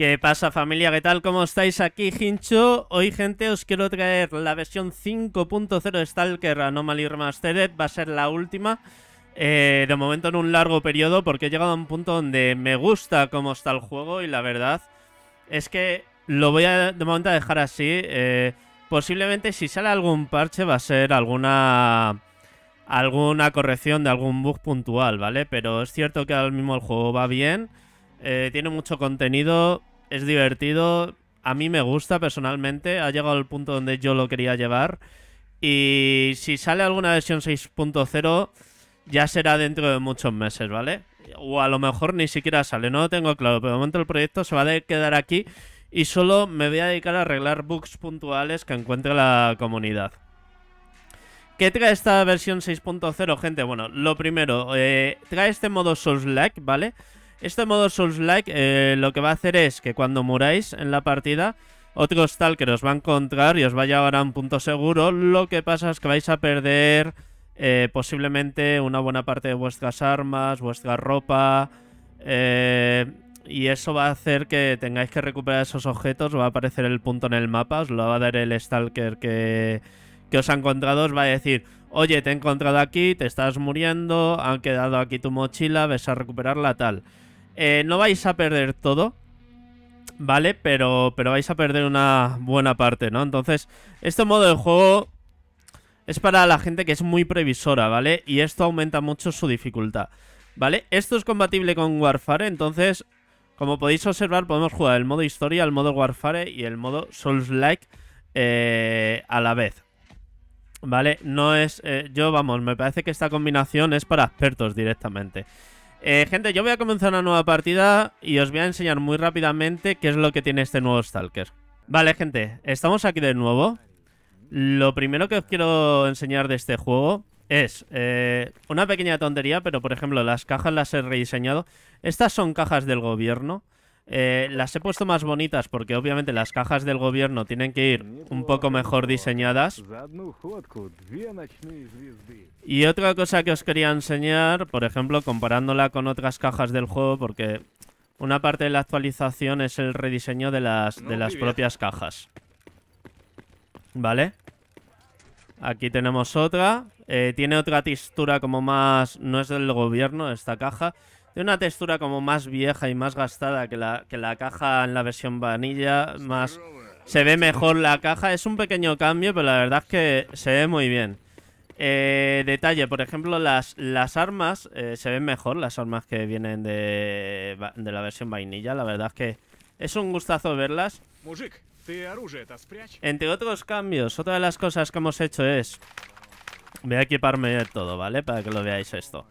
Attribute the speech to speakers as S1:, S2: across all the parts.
S1: ¿Qué pasa familia? ¿Qué tal? ¿Cómo estáis? Aquí Hincho. Hoy gente os quiero traer la versión 5.0 de Stalker Anomaly Remastered. Va a ser la última. Eh, de momento en un largo periodo porque he llegado a un punto donde me gusta cómo está el juego y la verdad es que lo voy a de momento a dejar así. Eh, posiblemente si sale algún parche va a ser alguna alguna corrección de algún bug puntual, ¿vale? Pero es cierto que ahora mismo el juego va bien. Eh, tiene mucho contenido, es divertido, a mí me gusta personalmente, ha llegado al punto donde yo lo quería llevar. Y si sale alguna versión 6.0, ya será dentro de muchos meses, ¿vale? O a lo mejor ni siquiera sale, no lo tengo claro, pero de momento el proyecto se va a quedar aquí y solo me voy a dedicar a arreglar bugs puntuales que encuentre la comunidad. ¿Qué trae esta versión 6.0, gente? Bueno, lo primero, eh, trae este modo Souls-like, ¿vale? vale este modo Souls-like eh, lo que va a hacer es que cuando muráis en la partida, otro Stalker os va a encontrar y os va a llevar a un punto seguro. Lo que pasa es que vais a perder eh, posiblemente una buena parte de vuestras armas, vuestra ropa. Eh, y eso va a hacer que tengáis que recuperar esos objetos. Va a aparecer el punto en el mapa, os lo va a dar el Stalker que, que os ha encontrado. Os va a decir, oye, te he encontrado aquí, te estás muriendo, han quedado aquí tu mochila, ves a recuperarla tal. Eh, no vais a perder todo, ¿vale? Pero, pero vais a perder una buena parte, ¿no? Entonces, este modo de juego es para la gente que es muy previsora, ¿vale? Y esto aumenta mucho su dificultad, ¿vale? Esto es compatible con Warfare, entonces, como podéis observar, podemos jugar el modo historia, el modo Warfare y el modo Souls-like eh, a la vez. ¿Vale? No es... Eh, yo, vamos, me parece que esta combinación es para expertos directamente. Eh, gente, yo voy a comenzar una nueva partida y os voy a enseñar muy rápidamente qué es lo que tiene este nuevo Stalker. Vale, gente, estamos aquí de nuevo. Lo primero que os quiero enseñar de este juego es eh, una pequeña tontería, pero por ejemplo las cajas las he rediseñado. Estas son cajas del gobierno. Eh, las he puesto más bonitas porque obviamente las cajas del gobierno tienen que ir un poco mejor diseñadas. Y otra cosa que os quería enseñar, por ejemplo, comparándola con otras cajas del juego, porque una parte de la actualización es el rediseño de las, de las propias cajas. ¿Vale? Aquí tenemos otra eh, tiene otra textura como más... No es del gobierno esta caja. Tiene una textura como más vieja y más gastada que la, que la caja en la versión vanilla. Más... Se ve mejor la caja. Es un pequeño cambio, pero la verdad es que se ve muy bien. Eh, detalle, por ejemplo, las, las armas eh, se ven mejor, las armas que vienen de, de la versión vainilla. La verdad es que es un gustazo verlas. Entre otros cambios, otra de las cosas que hemos hecho es Voy a equiparme de todo, ¿vale? Para que lo veáis esto.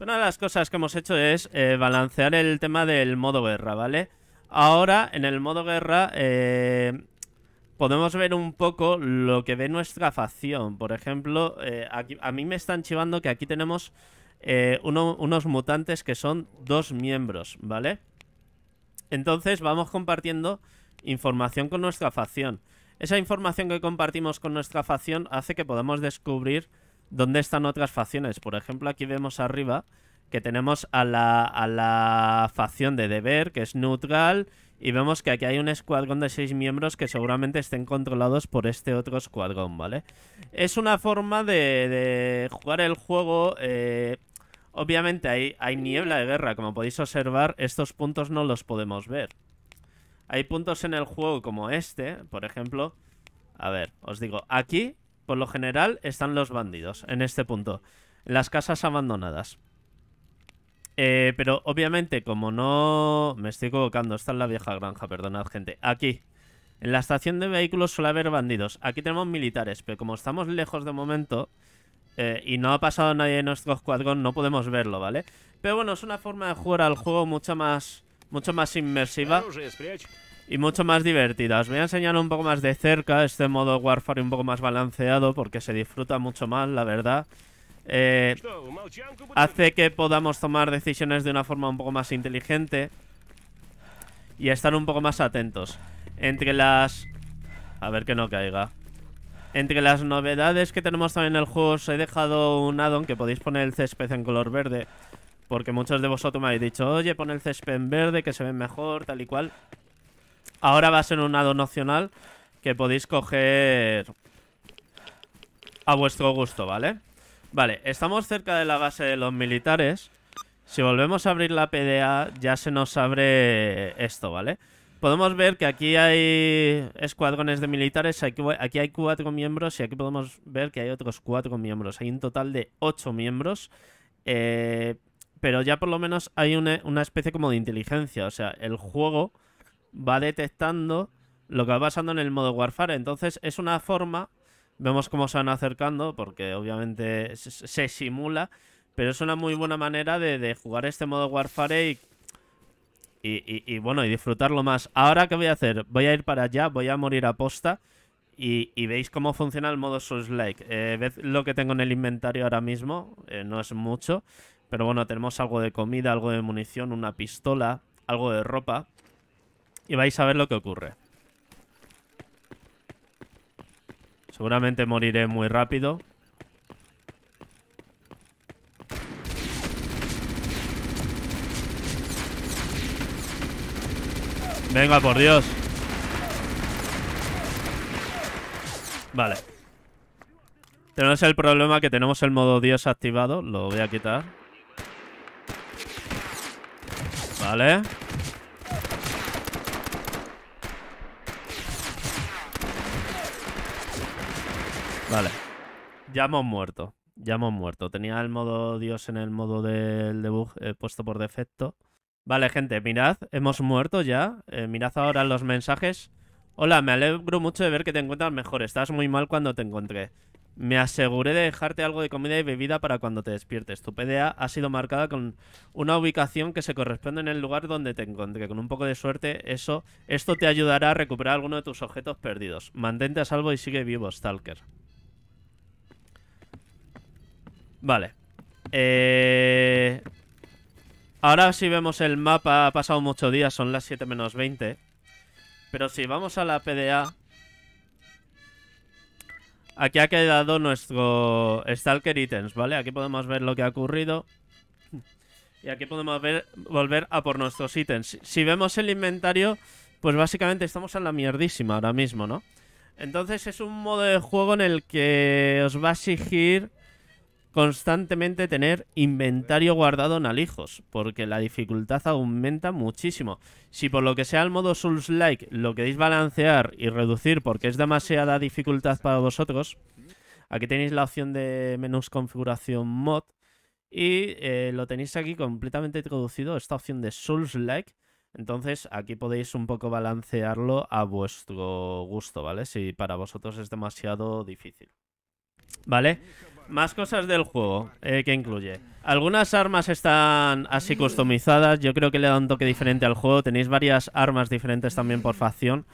S1: Una de las cosas que hemos hecho es eh, balancear el tema del modo guerra, ¿vale? Ahora, en el modo guerra, eh, podemos ver un poco lo que ve nuestra facción. Por ejemplo, eh, a mí me están chivando que aquí tenemos unos mutantes que son dos miembros, ¿vale? Entonces vamos compartiendo información con nuestra facción. Esa información que compartimos con nuestra facción hace que podamos descubrir dónde están otras facciones. Por ejemplo, aquí vemos arriba que tenemos a la, facción de deber, que es neutral, y vemos que aquí hay un escuadrón de seis miembros que seguramente estén controlados por este otro escuadrón, ¿vale? Es una forma de, jugar el juego... Eh, obviamente hay niebla de guerra, como podéis observar, estos puntos no los podemos ver. Hay puntos en el juego como este, por ejemplo... A ver, os digo, aquí por lo general están los bandidos en este punto. Las casas abandonadas. Eh, pero obviamente, como no... Me estoy equivocando, está en la vieja granja, perdonad gente. Aquí, en la estación de vehículos suele haber bandidos. Aquí tenemos militares, pero como estamos lejos de momento... Eh, y no ha pasado nadie en nuestro escuadrón, no podemos verlo, ¿vale? Pero bueno, es una forma de jugar al juego mucho más, mucho más inmersiva y mucho más divertidas. voy a enseñar un poco más de cerca este modo Warfare un poco más balanceado porque se disfruta mucho más, la verdad. Eh, hace que podamos tomar decisiones de una forma un poco más inteligente y estar un poco más atentos. Entre las... A ver que no caiga. Entre las novedades que tenemos también en el juego os he dejado un addon que podéis poner el césped en color verde. Porque muchos de vosotros me habéis dicho, oye, pon el césped en verde que se ve mejor, tal y cual. Ahora va a ser un lado opcional que podéis coger a vuestro gusto, ¿vale? Vale, estamos cerca de la base de los militares. Si volvemos a abrir la PDA, ya se nos abre esto, ¿vale? Podemos ver que aquí hay escuadrones de militares, aquí, hay cuatro miembros y aquí podemos ver que hay otros cuatro miembros. Hay un total de ocho miembros. Eh, pero ya por lo menos hay una especie como de inteligencia. O sea, el juego va detectando lo que va pasando en el modo Warfare. Entonces es una forma, vemos cómo se van acercando, porque obviamente se, simula, pero es una muy buena manera de, jugar este modo Warfare y y, bueno, y disfrutarlo más. Ahora, ¿qué voy a hacer? Voy a ir para allá, voy a morir a posta. Y, veis cómo funciona el modo Souls Like. Eh, ved lo que tengo en el inventario ahora mismo. Eh, no es mucho. Pero bueno, tenemos algo de comida, algo de munición, una pistola, algo de ropa y vais a ver lo que ocurre. Seguramente moriré muy rápido. Venga, por Dios. Vale. Tenemos el problema que tenemos el modo Dios activado. Lo voy a quitar. Vale. Vale. Ya hemos muerto. Ya hemos muerto. Tenía el modo Dios en el modo del debug eh, puesto por defecto. Vale, gente, mirad, hemos muerto ya. Eh, mirad ahora los mensajes. Hola, me alegro mucho de ver que te encuentras mejor. Estás muy mal cuando te encontré. Me aseguré de dejarte algo de comida y bebida para cuando te despiertes. Tu PDA ha sido marcada con una ubicación que se corresponde en el lugar donde te encontré. Con un poco de suerte, eso, esto te ayudará a recuperar alguno de tus objetos perdidos. Mantente a salvo y sigue vivo, Stalker. Vale. Eh, ahora si vemos el mapa, ha pasado mucho días, son las 7 menos 20. Pero si vamos a la PDA... Aquí ha quedado nuestro Stalker Items, ¿vale? Aquí podemos ver lo que ha ocurrido. Y aquí podemos volver a por nuestros ítems. Si vemos el inventario, pues básicamente estamos en la mierdísima ahora mismo, ¿no? Entonces es un modo de juego en el que os va a exigir constantemente tener inventario guardado en alijos, porque la dificultad aumenta muchísimo. Si por lo que sea el modo Souls-like lo queréis balancear y reducir porque es demasiada dificultad para vosotros, aquí tenéis la opción de menús configuración mod y eh, lo tenéis aquí completamente traducido, esta opción de Souls-like. Entonces aquí podéis un poco balancearlo a vuestro gusto, ¿vale? Si para vosotros es demasiado difícil. ¿Vale? Más cosas del juego eh, que incluye. Algunas armas están así customizadas. Yo creo que le da un toque diferente al juego. Tenéis varias armas diferentes también por facción.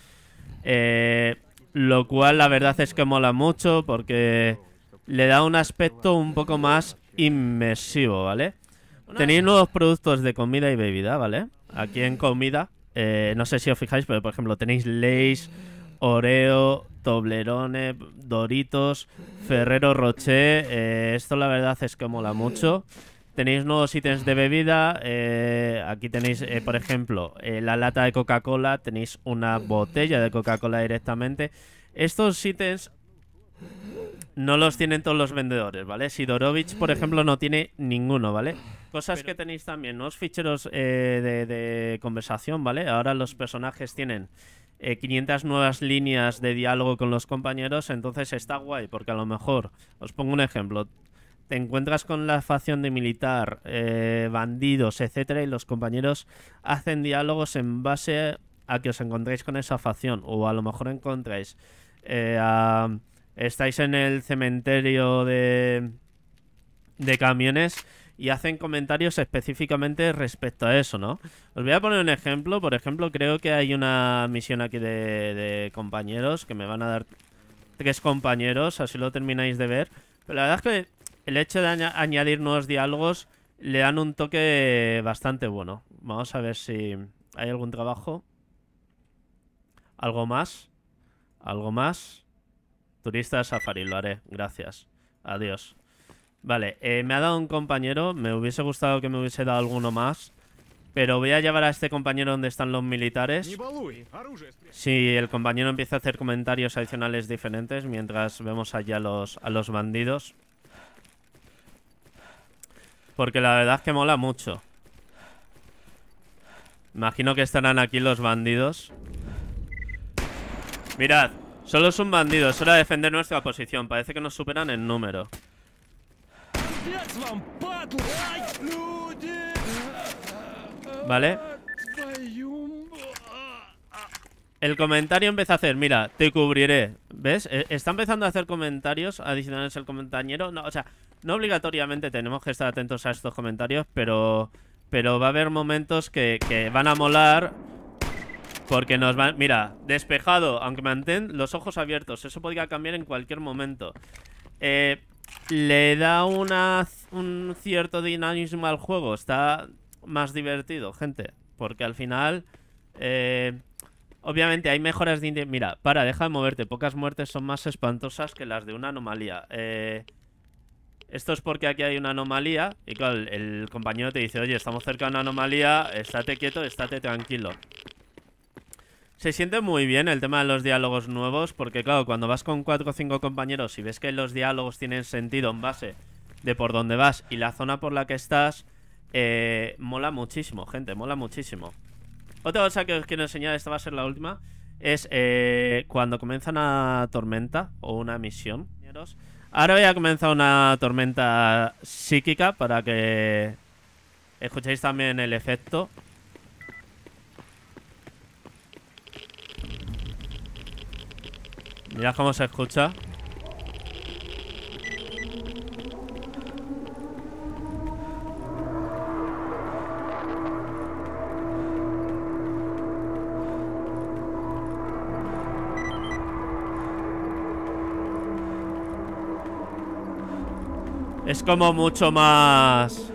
S1: Eh, lo cual la verdad es que mola mucho porque le da un aspecto un poco más inmersivo, ¿vale? Tenéis nuevos productos de comida y bebida, ¿vale? Aquí en comida, eh, no sé si os fijáis, pero por ejemplo tenéis Lays, Oreo, Toblerone, Doritos, Ferrero Rocher. Eh, esto la verdad es que mola mucho. Tenéis nuevos ítems de bebida. Eh, aquí tenéis, eh, por ejemplo, la lata de Coca-Cola. Tenéis una botella de Coca-Cola directamente. Estos ítems no los tienen todos los vendedores, ¿vale? Sidorovich, por ejemplo, no tiene ninguno, ¿vale? Cosas que tenéis también, nuevos ficheros de, de conversación, ¿vale? Ahora los personajes tienen 500 eh, nuevas líneas de diálogo con los compañeros, entonces está guay, porque a lo mejor, os pongo un ejemplo, te encuentras con la facción de militar, eh, bandidos, etcétera, y los compañeros hacen diálogos en base a que os encontréis con esa facción, o a lo mejor encontráis eh, estáis en el cementerio de de camiones y hacen comentarios específicamente respecto a eso, ¿no? Os voy a poner un ejemplo. Por ejemplo, creo que hay una misión aquí de, compañeros que me van a dar tres compañeros, así lo termináis de ver. Pero la verdad es que el hecho de añadir nuevos diálogos le dan un toque bastante bueno. Vamos a ver si hay algún trabajo. ¿Algo más? ¿Algo más? Turista de safari, lo haré. Gracias. Adiós. Vale, eh, me ha dado un compañero. Me hubiese gustado que me hubiese dado alguno más. Pero voy a llevar a este compañero donde están los militares. Si el compañero empieza a hacer comentarios adicionales diferentes mientras vemos allá los, a los bandidos. Porque la verdad es que mola mucho. Imagino que estarán aquí los bandidos. Mirad, solo es un bandido. Es hora de defender nuestra posición. Parece que nos superan en número. Vale. El comentario empieza a hacer, mira, te cubriré. ¿Ves? E-, está empezando a hacer comentarios adicionales el comentañero, No, o sea, no obligatoriamente tenemos que estar atentos a estos comentarios, pero, pero va a haber momentos que, que van a molar. Porque nos van... Mira, despejado, aunque mantén los ojos abiertos. Eso podría cambiar en cualquier momento. Eh, le da una, un cierto dinamismo al juego. Está más divertido, gente. Porque al final... Eh, obviamente hay mejoras de... Mira, para, deja de moverte. Pocas muertes son más espantosas que las de una anomalía. Eh, esto es porque aquí hay una anomalía. Y el compañero te dice, oye, estamos cerca de una anomalía. Estate quieto, estate tranquilo. Se siente muy bien el tema de los diálogos nuevos, porque claro, cuando vas con cuatro o cinco compañeros y ves que los diálogos tienen sentido en base de por dónde vas y la zona por la que estás, eh, mola muchísimo, gente, mola muchísimo. Otra cosa que os quiero enseñar, esta va a ser la última, es eh, cuando comienza una tormenta o una misión. Ahora voy a comenzar una tormenta psíquica para que escuchéis también el efecto. Mirad cómo se escucha. Es como mucho más...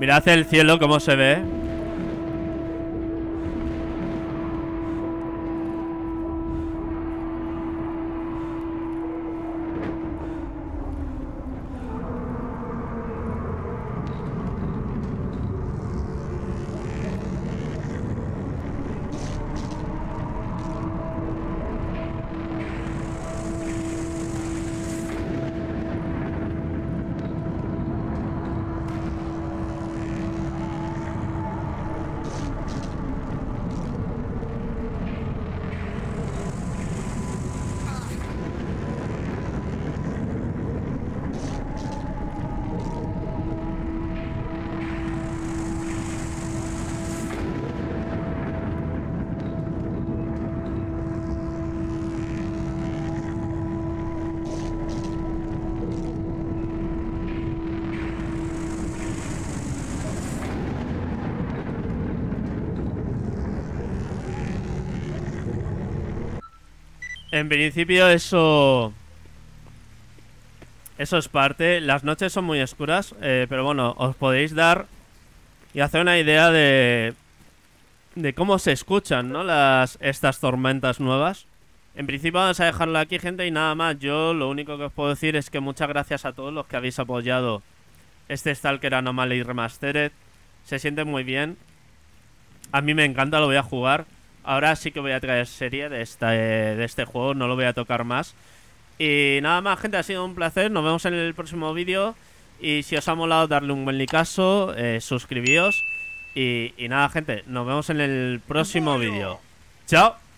S1: Mirad el cielo, cómo se ve. En principio eso... Eso es parte. Las noches son muy oscuras, eh, pero bueno, os podéis dar y hacer una idea de... De cómo se escuchan, ¿no? Las, estas tormentas nuevas. En principio vamos a dejarlo aquí, gente, y nada más. Yo lo único que os puedo decir es que muchas gracias a todos los que habéis apoyado este Stalker Anomaly Remastered. Se siente muy bien. A mí me encanta, lo voy a jugar. Ahora sí que voy a traer serie de, eh, de este juego, no lo voy a tocar más. Y nada más, gente, ha sido un placer. Nos vemos en el próximo vídeo. Y si os ha molado, darle un buen like eh, suscribíos. y nada, gente, nos vemos en el próximo vídeo. ¡Chao!